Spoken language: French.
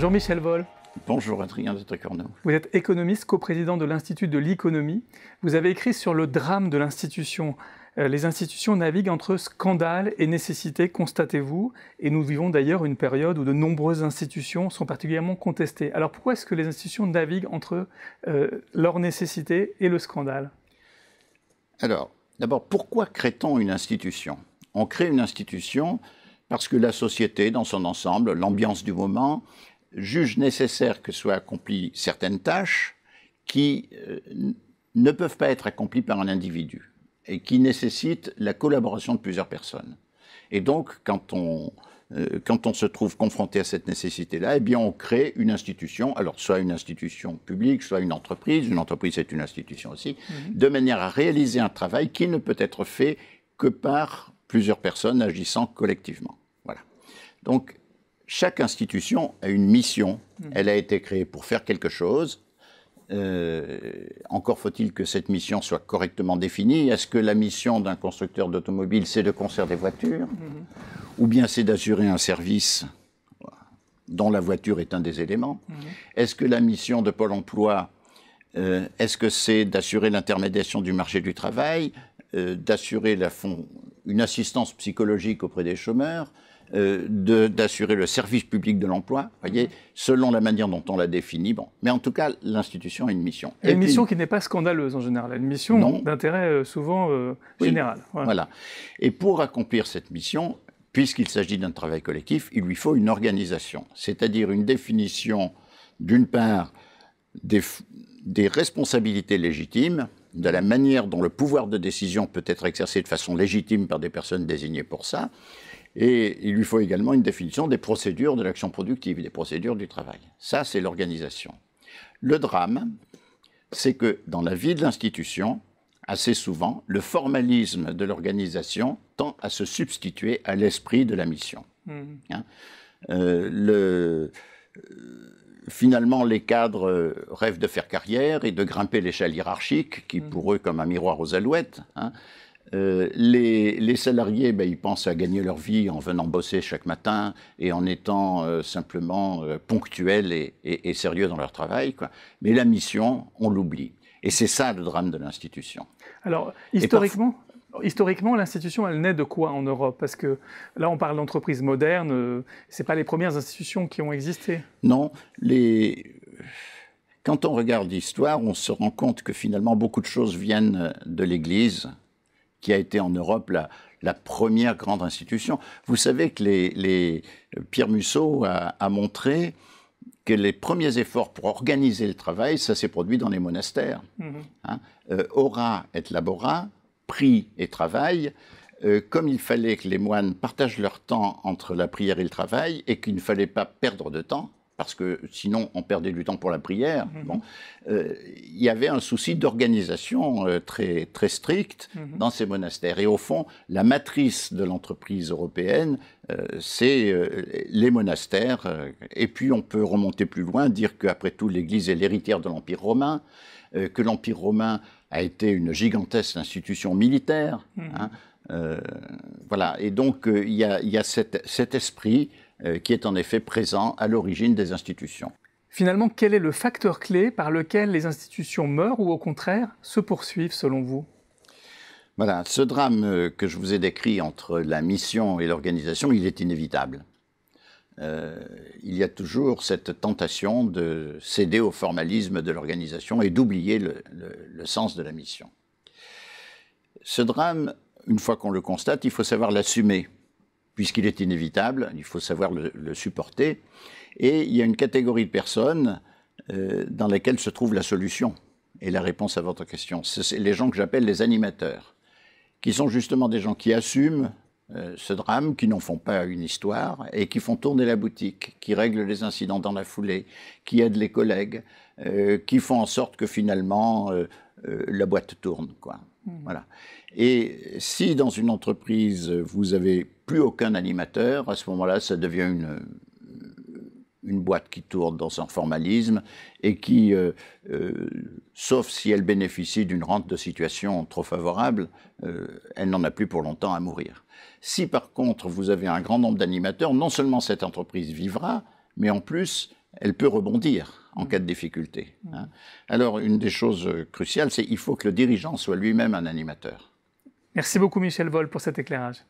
Bonjour Michel Vol. Bonjour Adrien de Vous êtes économiste, coprésident de l'Institut de l'économie. Vous avez écrit sur le drame de l'institution. Euh, les institutions naviguent entre scandale et nécessité, constatez-vous. Et nous vivons d'ailleurs une période où de nombreuses institutions sont particulièrement contestées. Alors pourquoi est-ce que les institutions naviguent entre euh, leur nécessité et le scandale Alors, d'abord, pourquoi crée-t-on une institution On crée une institution parce que la société, dans son ensemble, l'ambiance du moment, juge nécessaire que soient accomplies certaines tâches qui euh, ne peuvent pas être accomplies par un individu et qui nécessitent la collaboration de plusieurs personnes. Et donc, quand on, euh, quand on se trouve confronté à cette nécessité-là, eh bien, on crée une institution, alors soit une institution publique, soit une entreprise, une entreprise c'est une institution aussi, mhm. de manière à réaliser un travail qui ne peut être fait que par plusieurs personnes agissant collectivement. Voilà. Donc, chaque institution a une mission. Hmm. Elle a été créée pour faire quelque chose. Euh, encore faut-il que cette mission soit correctement définie. Est-ce que la mission d'un constructeur d'automobile, c'est de conserver des voitures hmm. Ou bien c'est d'assurer un service dont la voiture est un des éléments hmm. Est-ce que la mission de Pôle emploi, euh, est-ce que c'est d'assurer l'intermédiation du marché du travail, euh, d'assurer une assistance psychologique auprès des chômeurs euh, de d'assurer le service public de l'emploi, voyez, mm-hmm. selon la manière dont on la définit. Bon. Mais en tout cas, l'institution a une mission. une mission qui n'est pas scandaleuse en général, une mission d'intérêt euh, souvent euh, général. voilà. Et pour accomplir cette mission, puisqu'il s'agit d'un travail collectif, il lui faut une organisation, c'est-à-dire une définition, d'une part, des, des responsabilités légitimes, de la manière dont le pouvoir de décision peut être exercé de façon légitime par des personnes désignées pour ça, et il lui faut également une définition des procédures de l'action productive, des procédures du travail. Ça, c'est l'organisation. Le drame, c'est que dans la vie de l'institution, assez souvent, le formalisme de l'organisation tend à se substituer à l'esprit de la mission. Mmh. Hein, euh, finalement, les cadres rêvent de faire carrière et de grimper l'échelle hiérarchique, qui mmh. pour eux comme un miroir aux alouettes. Hein, euh, les, salariés, ben, ils pensent à gagner leur vie en venant bosser chaque matin et en étant euh, simplement euh, ponctuels et, sérieux dans leur travail. Mais la mission, on l'oublie. Et c'est ça le drame de l'institution. Alors, historiquement, Historiquement, l'institution, elle naît de quoi en Europe Parce que là, on parle d'entreprise moderne. ce pas les premières institutions qui ont existé. Non, quand on regarde l'histoire, on se rend compte que finalement, beaucoup de choses viennent de l'Église, qui a été en Europe la, première grande institution. Vous savez que euh, Pierre Musso a, montré que les premiers efforts pour organiser le travail, ça s'est produit dans les monastères. Mm-hmm. Hein, euh, aura ora et labora, prix et travail. Euh, comme il fallait que les moines partagent leur temps entre la prière et le travail et qu'il ne fallait pas perdre de temps, parce que sinon on perdait du temps pour la prière. Mhm. bon. Euh, il y avait un souci d'organisation euh, très, très strict mhm. dans ces monastères. Et au fond, la matrice de l'entreprise européenne, euh, c'est les monastères. et puis on peut remonter plus loin, dire qu'après tout, l'Église est l'héritière de l'Empire romain, que l'Empire romain a été une gigantesque institution militaire. Mhm. Hein. voilà. Et donc il y, a cet, cet esprit euh, qui est en effet présent à l'origine des institutions. Finalement, quel est le facteur clé par lequel les institutions meurent ou au contraire se poursuivent selon vous Voilà, ce drame euh, que je vous ai décrit entre la mission et l'organisation, il est inévitable. Euh, il y a toujours cette tentation de céder au formalisme de l'organisation et d'oublier le sens de la mission. Ce drame, une fois qu'on le constate, il faut savoir l'assumer puisqu'il est inévitable, il faut savoir le, supporter. Et il y a une catégorie de personnes euh, dans lesquelles se trouve la solution et la réponse à votre question. C'est les gens que j'appelle les animateurs, qui sont justement des gens qui assument euh, ce drame, qui n'en font pas une histoire, et qui font tourner la boutique, qui règlent les incidents dans la foulée, qui aident les collègues, euh, qui font en sorte que finalement la boîte tourne. Quoi. Mmh. Voilà. Et si dans une entreprise, vous n'avez plus aucun animateur, à ce moment-là, ça devient une, une boîte qui tourne dans son formalisme et qui, euh, euh, sauf si elle bénéficie d'une rente de situation trop favorable, euh, elle n'en a plus pour longtemps à mourir. Si par contre vous avez un grand nombre d'animateurs, non seulement cette entreprise vivra, mais en plus elle peut rebondir en mm. cas de difficulté. Mm. Hein. Alors, une des choses euh, cruciales, c'est qu'il faut que le dirigeant soit lui-même un animateur. Merci beaucoup, Michel Vol, pour cet éclairage.